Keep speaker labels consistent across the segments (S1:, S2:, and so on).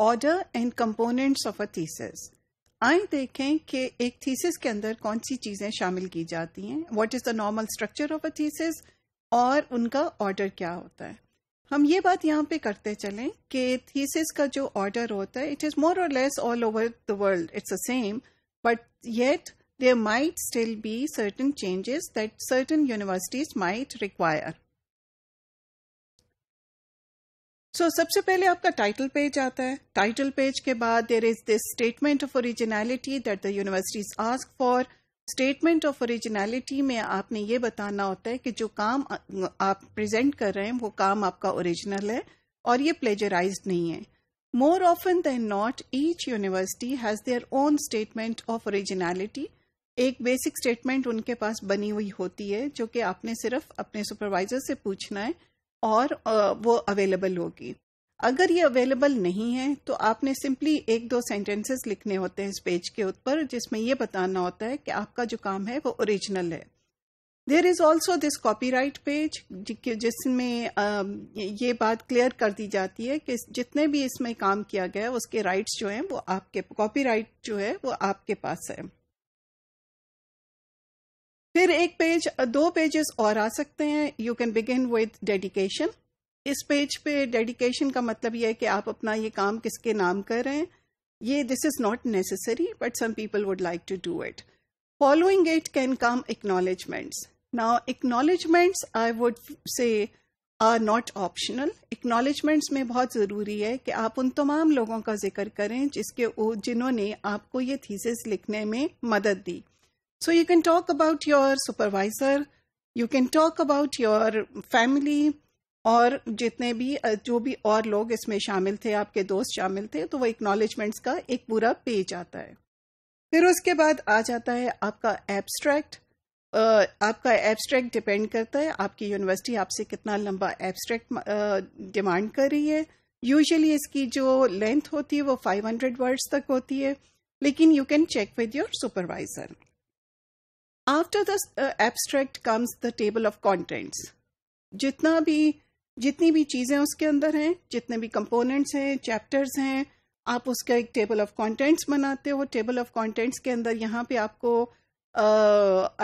S1: Order and components of a thesis आए देखें कि एक थीसिस के अंदर कौन सी चीजें शामिल की जाती हैं what is the normal structure of a thesis और उनका ऑर्डर क्या होता है हम ये बात यहाँ पे करते चलें कि थीसिस का जो ऑर्डर होता है it is more or less all over the world it's a same but yet there might still be certain changes that certain universities might require so so, सबसे पहले आपका टाइटल पेज आता है title page के बाद there is this statement of originality that the universities ask for statement of originality में आपने ये बताना होता है कि जो काम आप प्रेजेंट कर रहे हैं वो काम आपका ओरिजिनल है और ये प्लेजराइज नहीं है more often than not each university has their own statement of originality एक बेसिक स्टेटमेंट उनके पास बनी हुई होती है जो कि आपने सिर्फ अपने सुपरवाइजर से पूछना है और वो अवेलेबल होगी अगर ये अवेलेबल नहीं है तो आपने सिंपली एक दो सेंटेंसेस लिखने होते हैं इस पेज के ऊपर जिसमें ये बताना होता है कि आपका जो काम है वो ओरिजिनल है there is also this right page जिसमें ये बात क्लियर कर दी जाती है कि जितने भी इसमें काम किया गया है उसके राइट्स जो हैं वो आपके कॉपी राइट जो है वो आपके पास है फिर एक पेज दो पेजेस और आ सकते हैं you can begin with dedication इस पेज पे डेडिकेशन का मतलब यह है कि आप अपना ये काम किसके नाम कर रहे हैं ये this is not necessary but some people would like to do it following it can come acknowledgements ना acknowledgements I would say are not optional acknowledgements में बहुत ज़रूरी है कि आप उन तमाम लोगों का जिक्र करें जिसके जिन्होंने आपको ये थीसिस लिखने में मदद दी So you can talk about your supervisor, you can talk about your family और जितने भी जो भी और लोग इसमें शामिल थे आपके दोस्त शामिल थे तो वो एक्नॉलेजमेंट्स का एक पूरा पेज आता है फिर उसके बाद आ जाता है आपका एब्स्ट्रैक्ट आपका एब्स्ट्रैक्ट डिपेंड करता है आपकी यूनिवर्सिटी आपसे कितना लंबा एब्स्ट्रैक्ट डिमांड कर रही है यूजुअली इसकी जो लेंथ होती है वो 500 वर्ड्स तक होती है लेकिन you can check with your supervisor after the abstract comes the table of contents जितना भी जितनी भी चीज़ें उसके अंदर हैं जितने भी कंपोनेंट्स हैं चैप्टर्स हैं आप उसका एक टेबल ऑफ कॉन्टेंट्स बनाते हो टेबल ऑफ कॉन्टेंट्स के अंदर यहाँ पे आपको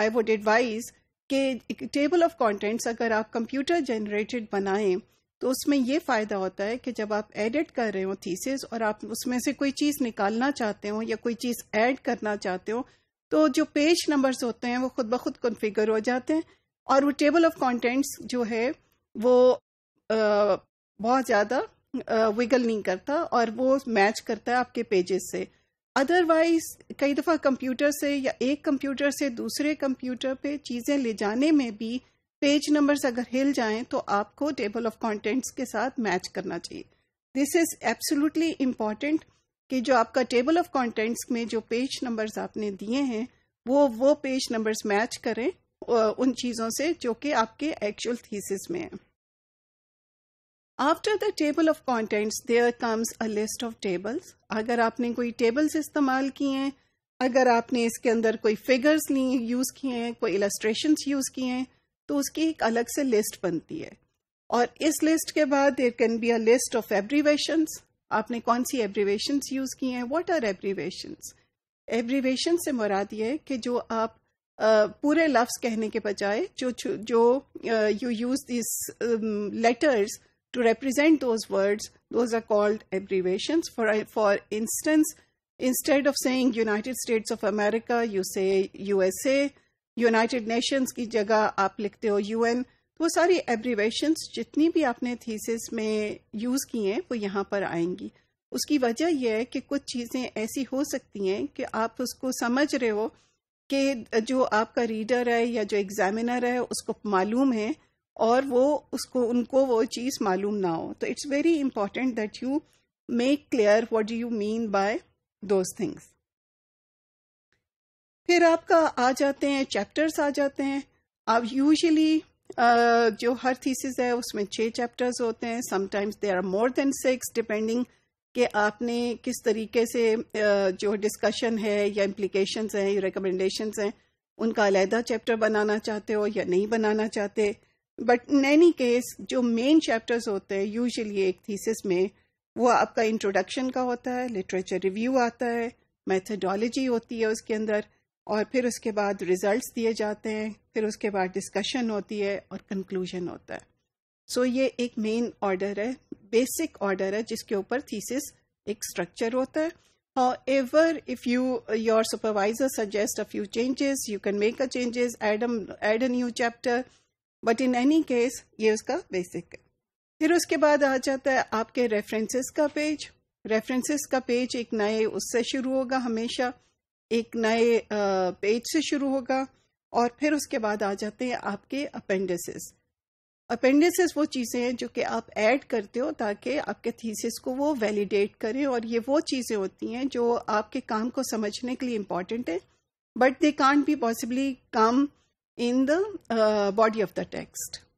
S1: आई वुड एडवाइज कि टेबल ऑफ कॉन्टेंट्स अगर आप कंप्यूटर जनरेटेड बनाएं तो उसमें ये फ़ायदा होता है कि जब आप एडिट कर रहे हो थीसिस और आप उसमें से कोई चीज़ निकालना चाहते हो या कोई चीज़ ऐड करना चाहते हो तो जो पेज नंबर्स होते हैं वो खुद ब खुद कॉन्फ़िगर हो जाते हैं और वो टेबल ऑफ कंटेंट्स जो है वो आ, बहुत ज़्यादा विगल नहीं करता और वो मैच करता है आपके पेजेस से अदरवाइज कई दफ़ा कंप्यूटर से या एक कंप्यूटर से दूसरे कंप्यूटर पे चीज़ें ले जाने में भी पेज नंबर्स अगर हिल जाएं तो आपको टेबल ऑफ कंटेंट्स के साथ मैच करना चाहिए दिस इज़ एब्सोलूटली इम्पॉर्टेंट कि जो आपका टेबल ऑफ कंटेंट्स में जो पेज नंबर्स आपने दिए हैं वो वो पेज नंबर्स मैच करें उन चीज़ों से जो कि आपके एक्चुअल थीसिस में है after the table of contents there comes a list of tables अगर आपने कोई टेबल्स इस्तेमाल किए हैं अगर आपने इसके अंदर कोई फिगर्स लिए यूज़ किए हैं कोई इलस्ट्रेशन यूज़ किए हैं तो उसकी एक अलग से लिस्ट बनती है और इस लिस्ट के बाद there can be a list of abbreviations आपने कौन सी एब्रीवेशंस यूज़ की हैं व्हाट आर एब्रीवेशंस एब्रीवेशन से मुराद ये कि जो आप Uh, पूरे लफ्ज कहने के बजाय जो जो you use this letters to represent those words those are called abbreviation for for instance instead of saying United States of America you say USA United Nations की जगह आप लिखते हो यूएन तो वो सारी एब्रीवेशन जितनी भी आपने थीसिस में यूज़ की हैं वो यहाँ पर आएंगी उसकी वजह यह है कि कुछ चीज़ें ऐसी हो सकती हैं कि आप उसको समझ रहे हो कि जो आपका रीडर है या जो एग्जामिनर है उसको मालूम है और वो उसको उनको वो चीज़ मालूम ना हो तो it's very important that you make clear what do you mean by those things फिर आपका आ जाते हैं चैप्टर्स आ जाते हैं आप यूजली जो हर थीसिस है उसमें छः चैप्टर्स होते हैं sometimes they are more than six depending कि आपने किस तरीके से जो डिस्कशन है या इम्प्लीकेशन हैं या रिकमेंडेशन हैं उनका अलहदा चैप्टर बनाना चाहते हो या नहीं बनाना चाहते बट इन एनी केस जो मेन चैप्टर्स होते हैं यूजली एक थीसिस में वो आपका इंट्रोडक्शन का होता है लिटरेचर रिव्यू आता है मैथडोलॉजी होती है उसके अंदर और फिर उसके बाद रिजल्ट्स दिए जाते हैं फिर उसके बाद डिस्कशन होती है और कंक्लूजन होता है सो so, ये एक मेन ऑर्डर है बेसिक ऑर्डर है जिसके ऊपर थीसिस एक स्ट्रक्चर होता है However, if you your supervisor suggests a few changes, you can make a changes, add a, add a new chapter. But in any case, ये उसका बेसिक है फिर उसके बाद आ जाता है आपके रेफरेंसेस का पेज रेफरेंसेस का पेज एक नए उससे शुरू होगा हमेशा एक नए पेज से शुरू होगा और फिर उसके बाद आ जाते हैं आपके अपेंडिसेस अपेंडिसेस वो चीज़ें हैं जो कि आप ऐड करते हो ताकि आपके थीसिस को वो वैलिडेट करें और ये वो चीज़ें होती हैं जो आपके काम को समझने के लिए इम्पॉर्टेंट है but they can't be possibly come in the body of the text